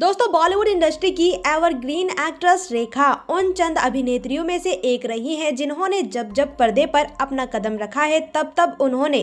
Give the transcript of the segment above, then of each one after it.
दोस्तों बॉलीवुड इंडस्ट्री की evergreen actress Rekha उन चंद अभिनेत्रियों में से एक रही हैं जिन्होंने जब जब पर्दे पर अपना कदम रखा है तब तब उन्होंने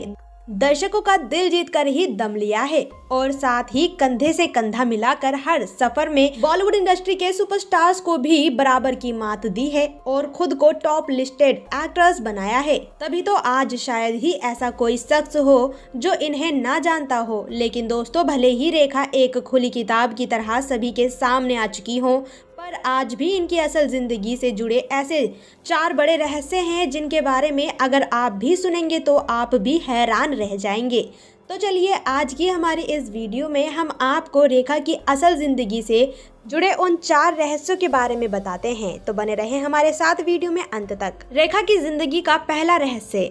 दर्शकों का दिल जीत कर ही दम लिया है और साथ ही कंधे से कंधा मिलाकर हर सफर में बॉलीवुड इंडस्ट्री के सुपरस्टार्स को भी बराबर की मात दी है और खुद को टॉप लिस्टेड एक्ट्रेस बनाया है तभी तो आज शायद ही ऐसा कोई शख्स हो जो इन्हें ना जानता हो लेकिन दोस्तों भले ही रेखा एक खुली किताब की तरह सभी के सामने आ चुकी हो पर आज भी इनकी असल ज़िंदगी से जुड़े ऐसे चार बड़े रहस्य हैं जिनके बारे में अगर आप भी सुनेंगे तो आप भी हैरान रह जाएंगे तो चलिए आज की हमारी इस वीडियो में हम आपको रेखा की असल ज़िंदगी से जुड़े उन चार रहस्यों के बारे में बताते हैं तो बने रहें हमारे साथ वीडियो में अंत तक रेखा की ज़िंदगी का पहला रहस्य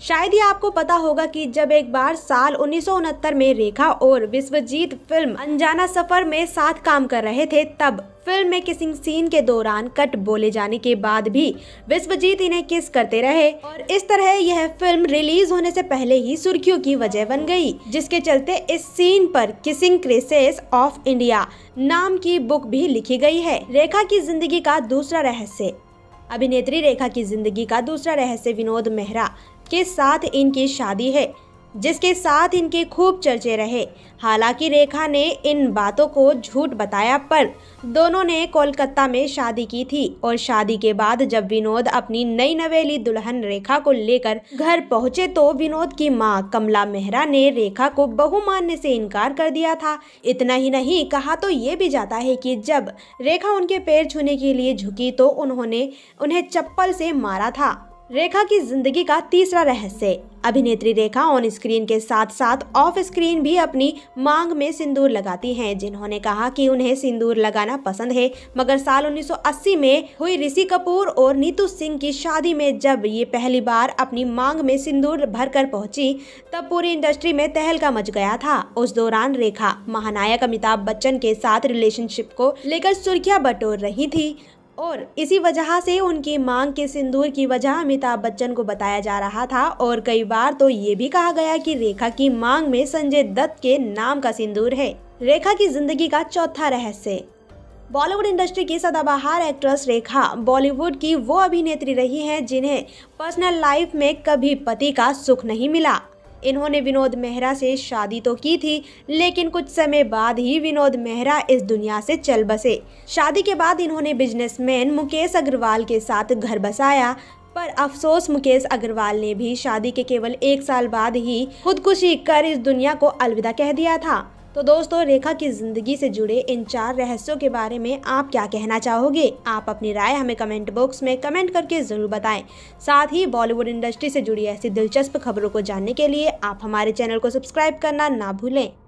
शायद ही आपको पता होगा कि जब एक बार साल उन्नीस में रेखा और विश्वजीत फिल्म अनजाना सफर में साथ काम कर रहे थे तब फिल्म में किसिंग सीन के दौरान कट बोले जाने के बाद भी विश्वजीत इन्हें किस करते रहे और इस तरह यह फिल्म रिलीज होने से पहले ही सुर्खियों की वजह बन गई जिसके चलते इस सीन पर किसिंग क्रेसेस ऑफ इंडिया नाम की बुक भी लिखी गई है रेखा की जिंदगी का दूसरा रहस्य अभिनेत्री रेखा की जिंदगी का दूसरा रहस्य विनोद मेहरा के साथ इनकी शादी है जिसके साथ इनके खूब चर्चे रहे हालांकि रेखा ने इन बातों को झूठ बताया पर दोनों ने कोलकाता में शादी की थी और शादी के बाद जब विनोद अपनी नई नवेली दुल्हन रेखा को लेकर घर पहुंचे तो विनोद की मां कमला मेहरा ने रेखा को बहु मानने से इनकार कर दिया था इतना ही नहीं कहा तो ये भी जाता है कि जब रेखा उनके पैर छूने के लिए झुकी तो उन्होंने उन्हें चप्पल से मारा था रेखा की जिंदगी का तीसरा रहस्य अभिनेत्री रेखा ऑन स्क्रीन के साथ साथ ऑफ स्क्रीन भी अपनी मांग में सिंदूर लगाती हैं जिन्होंने कहा कि उन्हें सिंदूर लगाना पसंद है मगर साल 1980 में हुई ऋषि कपूर और नीतू सिंह की शादी में जब ये पहली बार अपनी मांग में सिंदूर भरकर पहुंची तब पूरी इंडस्ट्री में तहलका मच गया था उस दौरान रेखा महानायक अमिताभ बच्चन के साथ रिलेशनशिप को लेकर सुर्खियाँ बटोर रही थी और इसी वजह से उनकी मांग के सिंदूर की वजह अमिताभ बच्चन को बताया जा रहा था और कई बार तो ये भी कहा गया कि रेखा की मांग में संजय दत्त के नाम का सिंदूर है रेखा की जिंदगी का चौथा रहस्य बॉलीवुड इंडस्ट्री की सदाबहार एक्ट्रेस रेखा बॉलीवुड की वो अभिनेत्री रही हैं जिन्हें पर्सनल लाइफ में कभी पति का सुख नहीं मिला इन्होंने विनोद मेहरा से शादी तो की थी लेकिन कुछ समय बाद ही विनोद मेहरा इस दुनिया से चल बसे शादी के बाद इन्होंने बिजनेसमैन मुकेश अग्रवाल के साथ घर बसाया पर अफसोस मुकेश अग्रवाल ने भी शादी के केवल एक साल बाद ही खुदकुशी कर इस दुनिया को अलविदा कह दिया था तो दोस्तों रेखा की ज़िंदगी से जुड़े इन चार रहस्यों के बारे में आप क्या कहना चाहोगे आप अपनी राय हमें कमेंट बॉक्स में कमेंट करके ज़रूर बताएं साथ ही बॉलीवुड इंडस्ट्री से जुड़ी ऐसी दिलचस्प खबरों को जानने के लिए आप हमारे चैनल को सब्सक्राइब करना ना भूलें